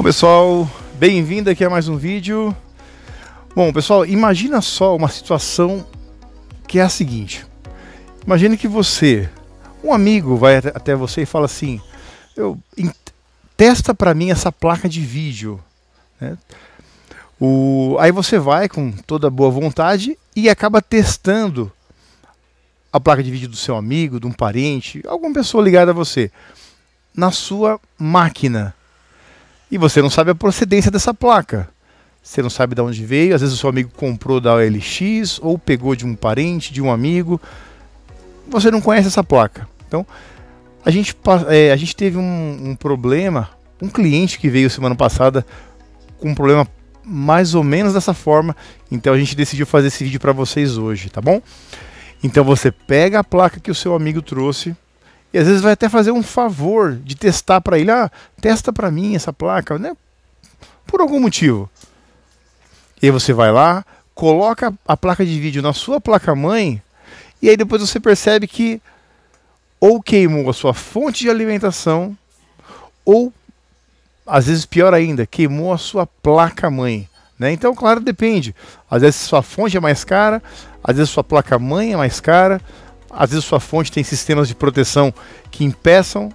Bom pessoal, bem-vindo aqui a mais um vídeo. Bom pessoal, imagina só uma situação que é a seguinte. Imagine que você, um amigo vai até você e fala assim, eu, testa para mim essa placa de vídeo. Né? O, aí você vai com toda boa vontade e acaba testando a placa de vídeo do seu amigo, de um parente, alguma pessoa ligada a você, na sua máquina e você não sabe a procedência dessa placa. Você não sabe de onde veio, às vezes o seu amigo comprou da OLX ou pegou de um parente, de um amigo. Você não conhece essa placa. Então, a gente, é, a gente teve um, um problema, um cliente que veio semana passada com um problema mais ou menos dessa forma. Então a gente decidiu fazer esse vídeo para vocês hoje, tá bom? Então você pega a placa que o seu amigo trouxe e às vezes vai até fazer um favor de testar para ele, ah, testa para mim essa placa, né? Por algum motivo. E você vai lá, coloca a placa de vídeo na sua placa mãe, e aí depois você percebe que ou queimou a sua fonte de alimentação, ou às vezes pior ainda, queimou a sua placa mãe. Né? Então, claro, depende. Às vezes sua fonte é mais cara, às vezes sua placa mãe é mais cara, às vezes sua fonte tem sistemas de proteção que impeçam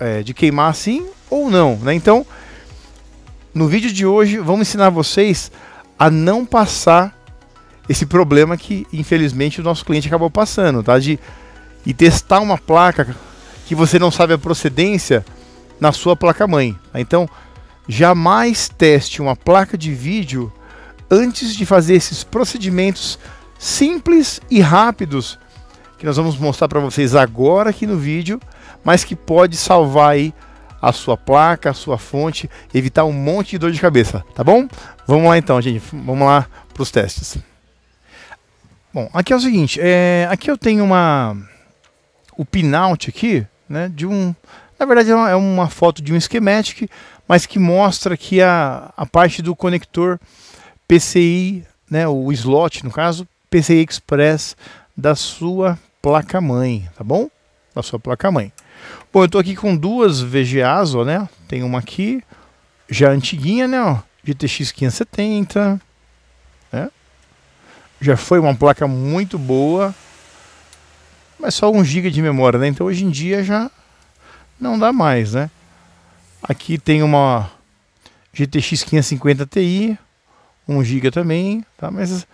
é, de queimar assim ou não. Né? Então, no vídeo de hoje, vamos ensinar vocês a não passar esse problema que, infelizmente, o nosso cliente acabou passando, tá? De e testar uma placa que você não sabe a procedência na sua placa-mãe. Tá? Então, jamais teste uma placa de vídeo antes de fazer esses procedimentos simples e rápidos que nós vamos mostrar para vocês agora aqui no vídeo, mas que pode salvar aí a sua placa, a sua fonte, evitar um monte de dor de cabeça, tá bom? Vamos lá então, gente, vamos lá para os testes. Bom, aqui é o seguinte, é, aqui eu tenho uma o pinout aqui, né, de um, na verdade é uma, é uma foto de um schematic, mas que mostra aqui a, a parte do conector PCI, né, o slot no caso, PCI Express da sua placa-mãe, tá bom? Da sua placa-mãe. Bom, eu tô aqui com duas VGAs, ó, né? Tem uma aqui, já antiguinha, né? Ó, GTX 570, né? Já foi uma placa muito boa, mas só 1 GB de memória, né? Então hoje em dia já não dá mais, né? Aqui tem uma GTX 550 Ti, 1 GB também, tá? Mas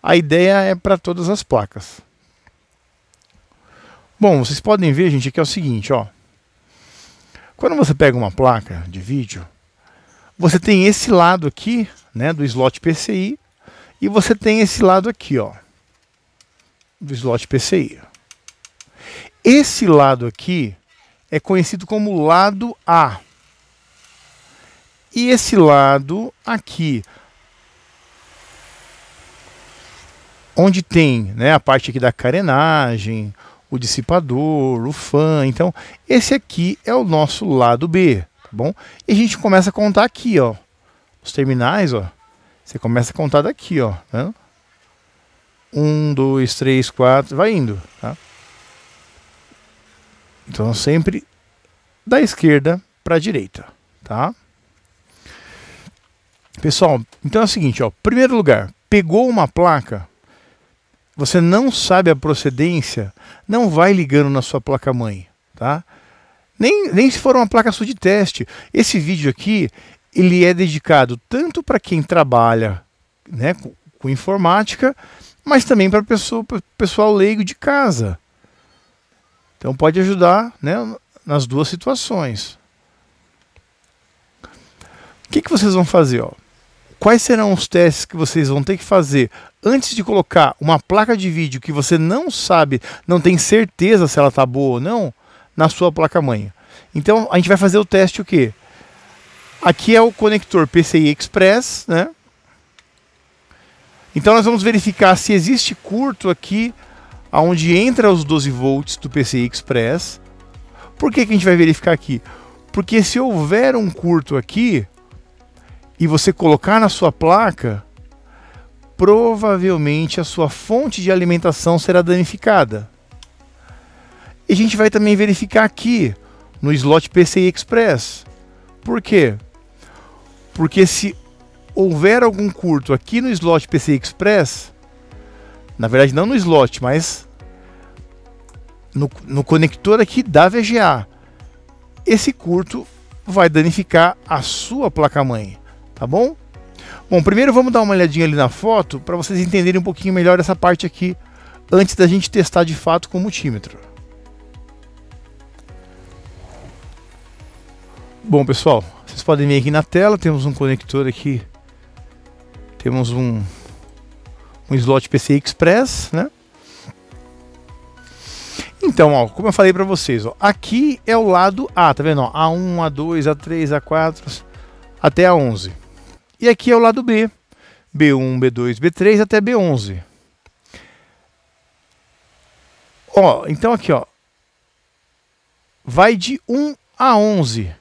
a ideia é para todas as placas. Bom, vocês podem ver, gente, que é o seguinte, ó. Quando você pega uma placa de vídeo, você tem esse lado aqui, né, do slot PCI, e você tem esse lado aqui, ó, do slot PCI. Esse lado aqui é conhecido como lado A. E esse lado aqui, onde tem né, a parte aqui da carenagem, o dissipador, o fã. Então, esse aqui é o nosso lado B, tá bom? E a gente começa a contar aqui, ó. Os terminais, ó. Você começa a contar daqui, ó. Né? Um, dois, três, quatro, vai indo, tá? Então, sempre da esquerda para a direita, tá? Pessoal, então é o seguinte, ó. Primeiro lugar, pegou uma placa, você não sabe a procedência, não vai ligando na sua placa-mãe, tá? Nem, nem se for uma placa sua de teste. Esse vídeo aqui, ele é dedicado tanto para quem trabalha né, com, com informática, mas também para pessoa, o pessoal leigo de casa. Então pode ajudar né, nas duas situações. O que, que vocês vão fazer? Ó? quais serão os testes que vocês vão ter que fazer antes de colocar uma placa de vídeo que você não sabe, não tem certeza se ela está boa ou não, na sua placa-mãe. Então a gente vai fazer o teste o quê? Aqui é o conector PCI Express, né? Então nós vamos verificar se existe curto aqui aonde entra os 12 volts do PCI Express. Por que, que a gente vai verificar aqui? Porque se houver um curto aqui, e você colocar na sua placa, provavelmente a sua fonte de alimentação será danificada. E a gente vai também verificar aqui no slot PCI Express. Por quê? Porque se houver algum curto aqui no slot PCI Express, na verdade não no slot, mas no, no conector aqui da VGA, esse curto vai danificar a sua placa-mãe tá bom? Bom, primeiro vamos dar uma olhadinha ali na foto para vocês entenderem um pouquinho melhor essa parte aqui antes da gente testar de fato com o multímetro. Bom pessoal, vocês podem ver aqui na tela, temos um conector aqui, temos um, um slot PCI Express, né? Então, ó, como eu falei para vocês, ó, aqui é o lado A, tá vendo? Ó, A1, A2, A3, A4, até A11. E aqui é o lado B, B1, B2, B3 até B11. Ó, então aqui, ó, vai de 1 a 11.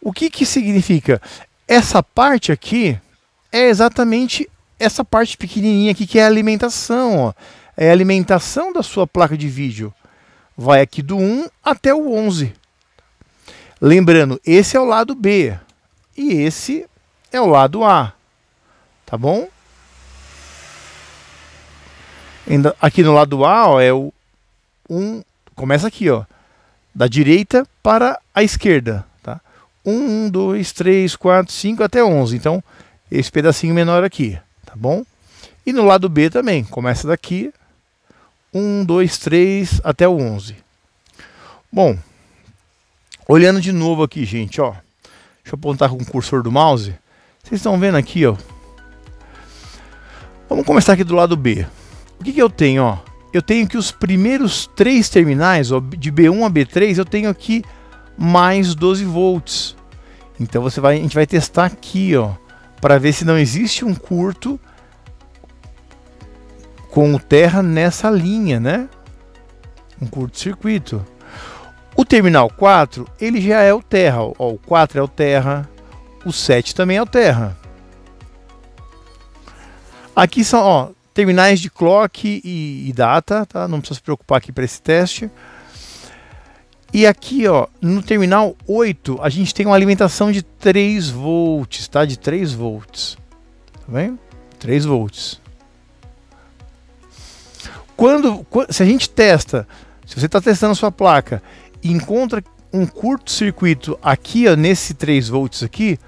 O que que significa? Essa parte aqui é exatamente essa parte pequenininha aqui que é a alimentação, ó. É a alimentação da sua placa de vídeo. Vai aqui do 1 até o 11. Lembrando, esse é o lado B e esse é o lado A, tá bom? Aqui no lado A ó, é o 1, um, começa aqui, ó, da direita para a esquerda, tá? 1, 2, 3, 4, 5 até 11, então esse pedacinho menor aqui, tá bom? E no lado B também, começa daqui, 1, 2, 3 até o 11. Bom, olhando de novo aqui, gente, ó. Deixa eu apontar com o cursor do mouse. Vocês estão vendo aqui, ó. Vamos começar aqui do lado B. O que, que eu tenho, ó? Eu tenho que os primeiros três terminais, ó, de B1 a B3, eu tenho aqui mais 12 volts. Então você vai, a gente vai testar aqui, ó, para ver se não existe um curto com o terra nessa linha, né? Um curto-circuito. O terminal 4, ele já é o terra, ó, o 4 é o terra, o 7 também é o terra. Aqui são ó, terminais de clock e, e data, tá? Não precisa se preocupar aqui para esse teste. E aqui, ó, no terminal 8, a gente tem uma alimentação de 3 volts, tá? De 3 volts. Tá vendo? 3 volts. Quando, se a gente testa, se você está testando a sua placa e encontra um curto-circuito aqui, ó, nesse 3 volts aqui,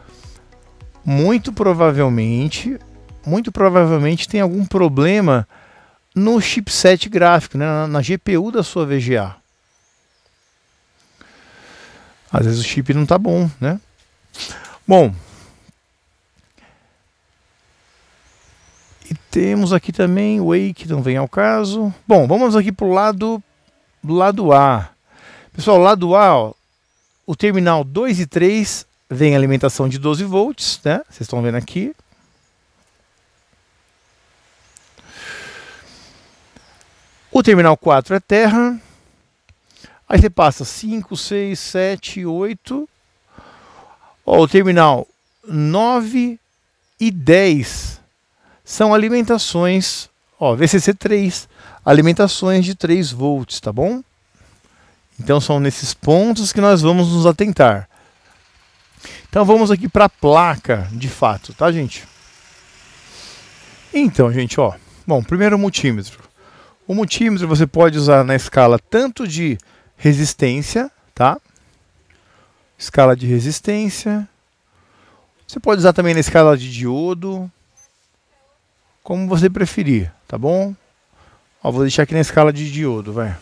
muito provavelmente, muito provavelmente tem algum problema no chipset gráfico, né, na, na GPU da sua VGA. Às vezes o chip não está bom, né? Bom, e temos aqui também o Wake, que não vem ao caso. Bom, vamos aqui para o lado, lado A. Pessoal, lado A, ó, o terminal 2 e 3 Vem alimentação de 12 volts, né? Vocês estão vendo aqui. O terminal 4 é terra. Aí você passa 5, 6, 7, 8. Ó, o terminal 9 e 10 são alimentações, ó, VCC3, alimentações de 3 volts, tá bom? Então são nesses pontos que nós vamos nos atentar. Então vamos aqui para a placa, de fato, tá, gente? Então, gente, ó. Bom, primeiro o multímetro. O multímetro você pode usar na escala tanto de resistência, tá? Escala de resistência. Você pode usar também na escala de diodo, como você preferir, tá bom? Ó, vou deixar aqui na escala de diodo, vai.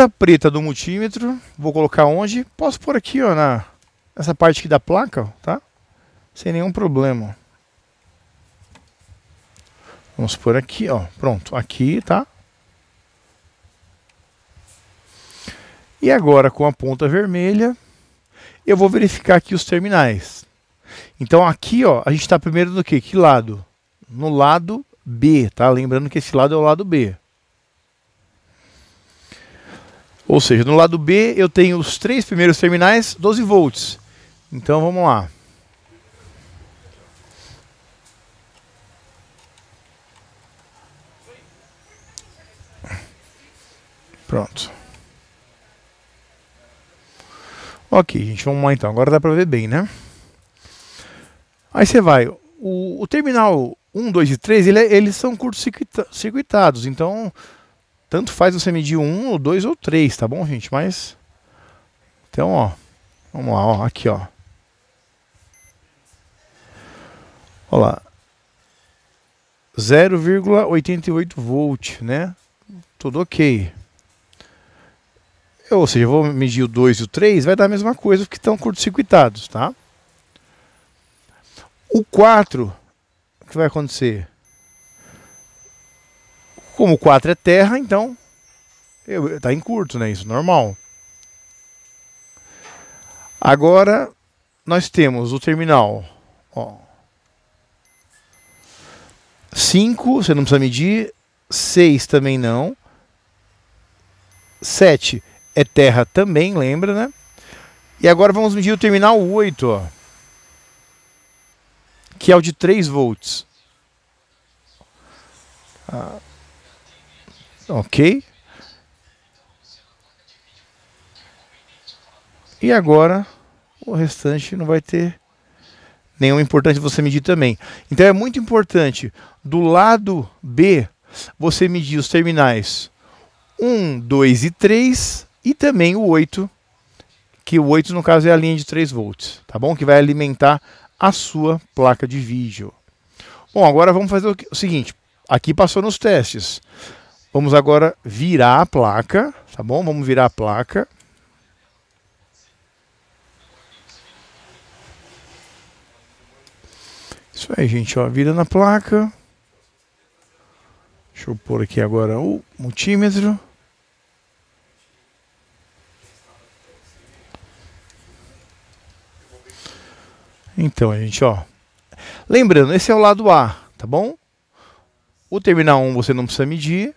fita preta do multímetro, vou colocar onde? Posso pôr aqui, ó, na, nessa parte aqui da placa, tá? Sem nenhum problema. Vamos por aqui, ó, pronto, aqui, tá? E agora com a ponta vermelha, eu vou verificar aqui os terminais. Então aqui, ó, a gente está primeiro no que? Que lado? No lado B, tá? Lembrando que esse lado é o lado B. Ou seja, no lado B eu tenho os três primeiros terminais 12 volts. Então vamos lá. Pronto. Ok, gente, vamos lá então. Agora dá para ver bem, né? Aí você vai. O, o terminal 1, 2 e 3, ele, é, eles são curto-circuitados. Então, tanto faz você medir um, ou dois ou três, tá bom, gente? Mas. Então, ó. Vamos lá, ó. Aqui, ó. Olha lá. 0,88 volt, né? Tudo ok. Eu, ou seja, eu vou medir o 2 e o 3, vai dar a mesma coisa, porque estão curto-circuitados, tá? O 4, o que vai acontecer? Como 4 é terra, então está em curto, né? Isso é normal. Agora nós temos o terminal. 5, você não precisa medir. 6 também não. 7 é terra também, lembra, né? E agora vamos medir o terminal 8, que é o de 3 volts. Ah. Ok? E agora o restante não vai ter nenhum importante você medir também. Então é muito importante do lado B você medir os terminais 1, 2 e 3 e também o 8, que o 8 no caso é a linha de 3 volts, tá bom? Que vai alimentar a sua placa de vídeo. Bom, agora vamos fazer o seguinte, aqui passou nos testes. Vamos agora virar a placa, tá bom? Vamos virar a placa. Isso aí, gente, ó, vira na placa. Deixa eu pôr aqui agora o multímetro. Então, gente, ó. Lembrando, esse é o lado A, tá bom? O terminal 1 você não precisa medir.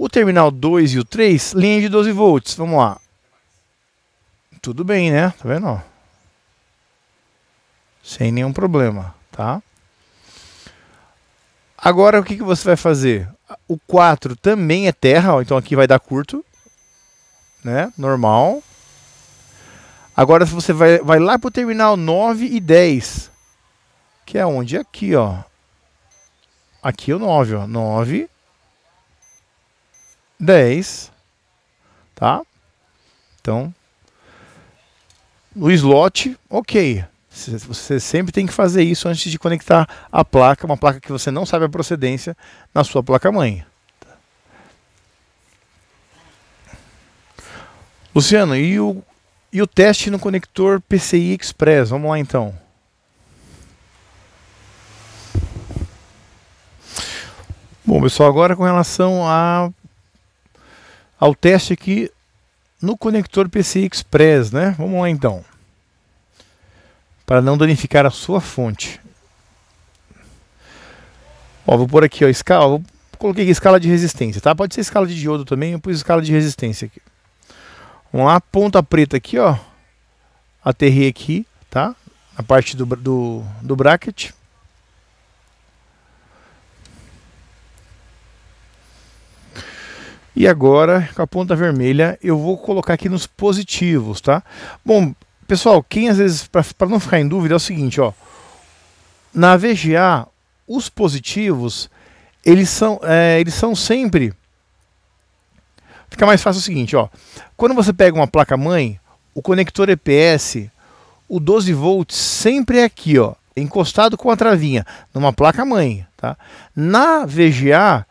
O terminal 2 e o 3, linha de 12 volts. Vamos lá. Tudo bem, né? Tá vendo? Sem nenhum problema, tá? Agora o que, que você vai fazer? O 4 também é terra, ó, então aqui vai dar curto, né? Normal. Agora se você vai, vai lá pro terminal 9 e 10, que é onde? Aqui, ó. Aqui é o 9, ó. 9 10, tá? Então, no slot, ok. Você sempre tem que fazer isso antes de conectar a placa, uma placa que você não sabe a procedência, na sua placa-mãe. Luciano, e o, e o teste no conector PCI Express? Vamos lá então. Bom, pessoal, agora com relação a ao teste aqui no conector PCI Express, né? Vamos lá então. Para não danificar a sua fonte. Ó, vou por aqui, ó, escala, coloquei aqui escala de resistência, tá? Pode ser escala de diodo também, eu pus escala de resistência aqui. Vamos lá, ponta preta aqui, ó. Aterrei aqui, tá? Na parte do, do, do bracket. E agora, com a ponta vermelha, eu vou colocar aqui nos positivos, tá? Bom, pessoal, quem às vezes, para não ficar em dúvida, é o seguinte, ó. Na VGA, os positivos, eles são, é, eles são sempre... Fica mais fácil o seguinte, ó. Quando você pega uma placa-mãe, o conector EPS, o 12 volts sempre é aqui, ó, encostado com a travinha, numa placa mãe, tá? Na VGA,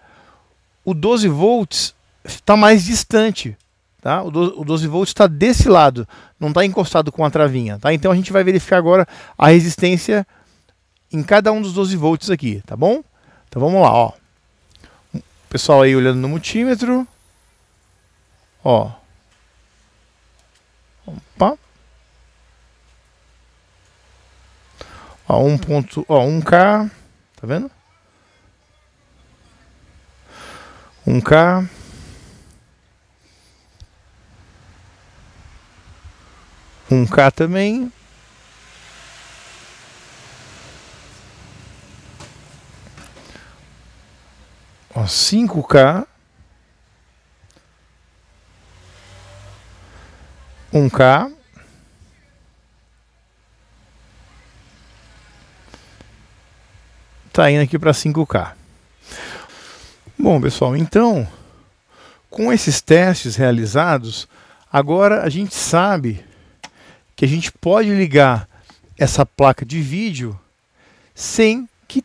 o 12 volts está mais distante. Tá? O, 12 v está desse lado, não está encostado com a travinha. Tá? Então a gente vai verificar agora a resistência em cada um dos 12 v aqui, tá bom? Então vamos lá, ó. pessoal aí olhando no multímetro. Ó. Opa. Ó, 1 ponto, ó, 1K, tá vendo? 1K Um cá também. Ó, 5K. Um K. Tá indo aqui para 5K. Bom, pessoal, então, com esses testes realizados, agora a gente sabe que a gente pode ligar essa placa de vídeo sem que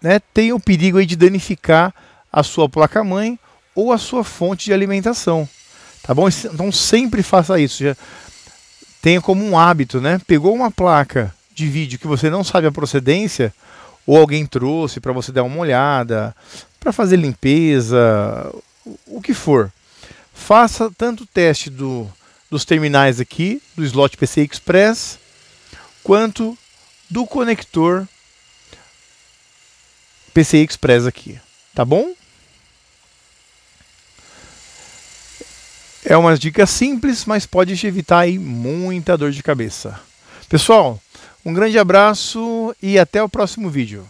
né, tenha o perigo de danificar a sua placa-mãe ou a sua fonte de alimentação. Tá bom? Então sempre faça isso. Já tenha como um hábito, né? Pegou uma placa de vídeo que você não sabe a procedência, ou alguém trouxe para você dar uma olhada, para fazer limpeza, o que for. Faça tanto o teste do dos terminais aqui, do slot PCI Express, quanto do conector PCI Express aqui, tá bom? É uma dica simples, mas pode te evitar aí muita dor de cabeça. Pessoal, um grande abraço e até o próximo vídeo.